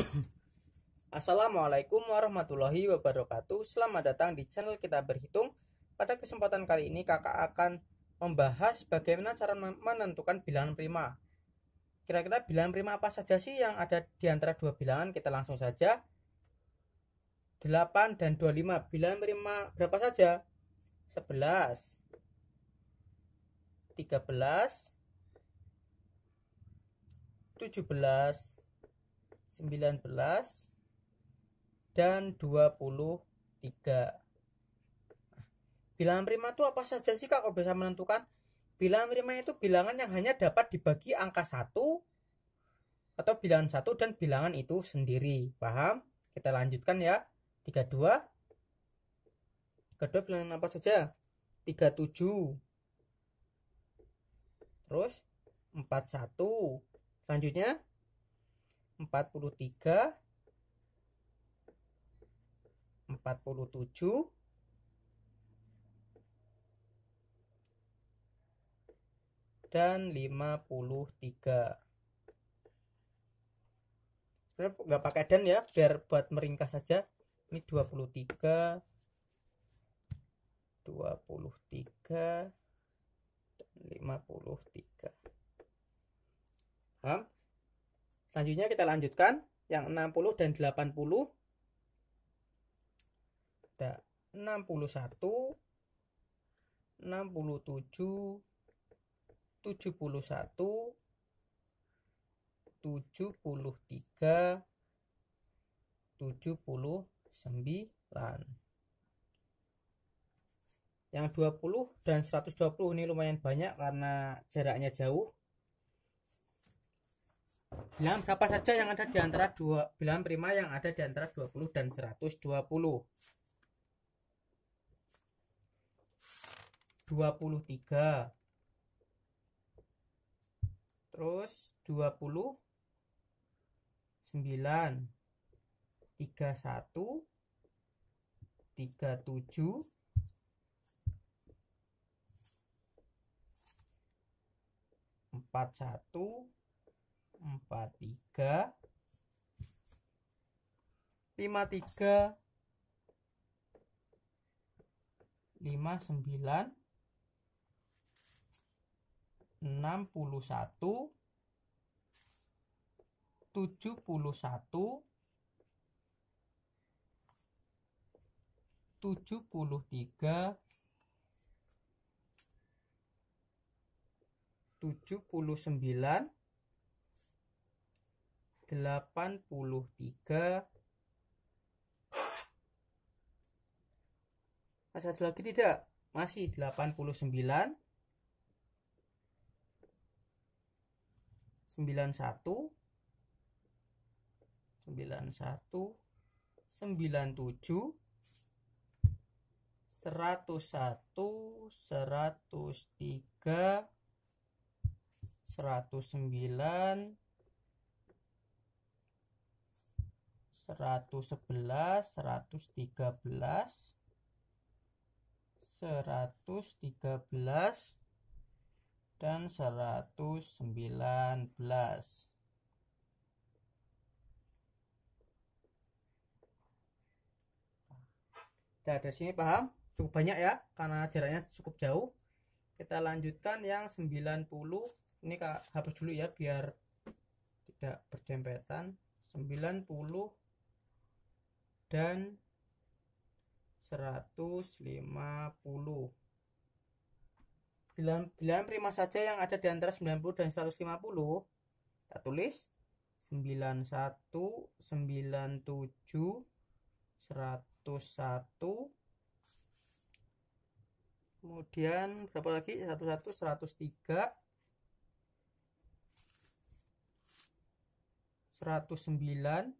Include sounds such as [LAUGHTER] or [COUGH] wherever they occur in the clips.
[COUGHS] Assalamualaikum warahmatullahi wabarakatuh Selamat datang di channel kita berhitung Pada kesempatan kali ini kakak akan membahas bagaimana cara menentukan bilangan prima Kira-kira bilangan prima apa saja sih yang ada di antara dua bilangan Kita langsung saja 8 dan 25 Bilangan prima berapa saja? 11 13 17 19 dan 23. Bilangan prima itu apa saja sih Kak kalau bisa menentukan? Bilangan prima itu bilangan yang hanya dapat dibagi angka 1 atau bilangan 1 dan bilangan itu sendiri. Paham? Kita lanjutkan ya. 32 32 bilangan apa saja? 37 Terus 41 Selanjutnya 43 47 dan 53 nggak pakai dan ya biar buat meringkas saja ini 23 23 dan 53 Hah? Selanjutnya kita lanjutkan yang 60 dan 80. Ada 61 67 71 73 79 yang 20 dan 120 ini lumayan banyak karena jaraknya jauh bilangan berapa saja yang ada di antara dua bilangan prima yang ada di antara 20 dan 120 23 terus 20 9 31 37 41 empat tiga lima tiga lima sembilan enam puluh satu tujuh puluh satu tujuh puluh tiga tujuh puluh sembilan 83 masih ada lagi tidak masih 89 91 91 97 101 103 109 111, 113, 113, dan 119. Nah, dari sini paham? Cukup banyak ya, karena jaraknya cukup jauh. Kita lanjutkan yang 90. Ini Kak hapus dulu ya biar tidak berdempetan. 90 dan 150 bilangan, bilangan prima saja yang ada di antara 90 dan 150 kita tulis 91 97 101 kemudian berapa lagi 11 103 109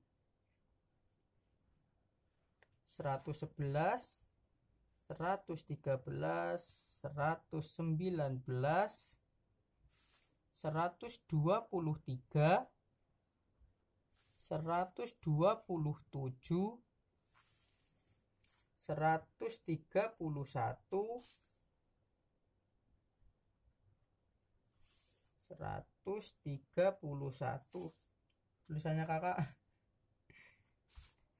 111 113 119 123 127 131 131 tulisannya kakak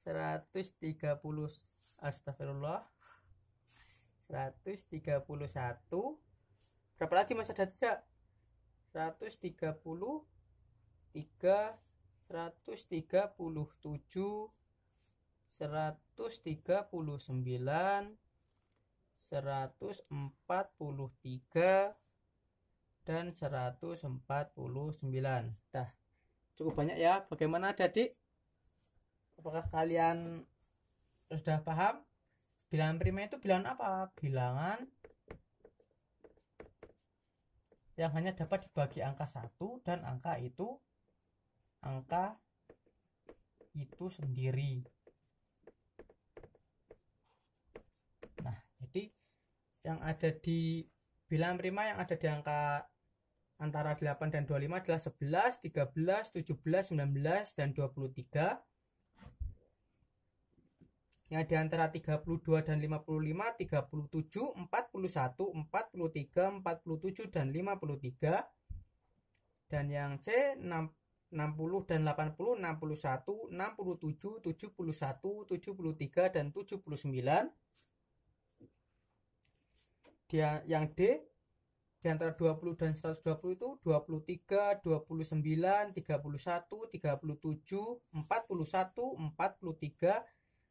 130 astagfirullah 131 berapa lagi masa ada tidak 130 3 137 139 143 dan 149 dah cukup banyak ya bagaimana adik apakah kalian sudah paham bilangan prima itu bilangan apa bilangan yang hanya dapat dibagi angka 1 dan angka itu angka itu sendiri nah jadi yang ada di bilangan prima yang ada di angka antara 8 dan 25 adalah 11, 13, 17, 19, dan 23 yang di antara 32 dan 55, 37, 41, 43, 47 dan 53. Dan yang C 60 dan 80, 61, 67, 71, 73 dan 79. Dia yang D di antara 20 dan 120 itu 23, 29, 31, 37, 41, 43,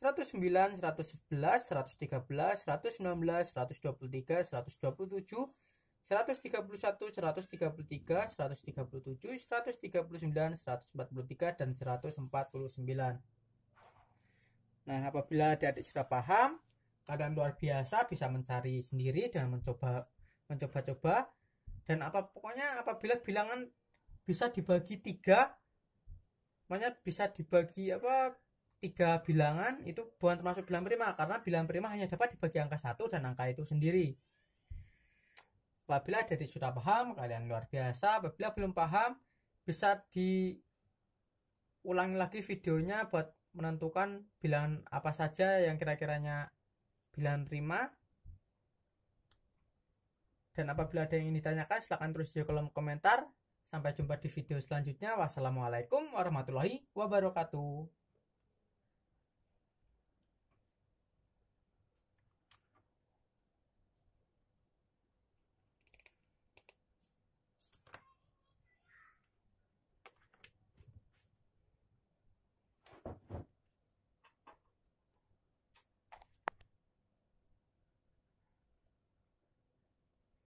109, 111, 113, 119, 123, 127, 131, 133, 137, 139, 143, dan 149. Nah, apabila adik-adik sudah paham, keadaan luar biasa bisa mencari sendiri dan mencoba mencoba-coba dan apa pokoknya apabila bilangan bisa dibagi tiga, makanya bisa dibagi apa tiga bilangan itu bukan termasuk bilangan prima karena bilangan prima hanya dapat dibagi angka satu dan angka itu sendiri. Apabila dari sudah paham, kalian luar biasa. Apabila belum paham, bisa diulangi lagi videonya buat menentukan bilangan apa saja yang kira-kiranya bilangan prima. Dan apabila ada yang ingin ditanyakan, silahkan tulis di kolom komentar. Sampai jumpa di video selanjutnya. Wassalamualaikum warahmatullahi wabarakatuh.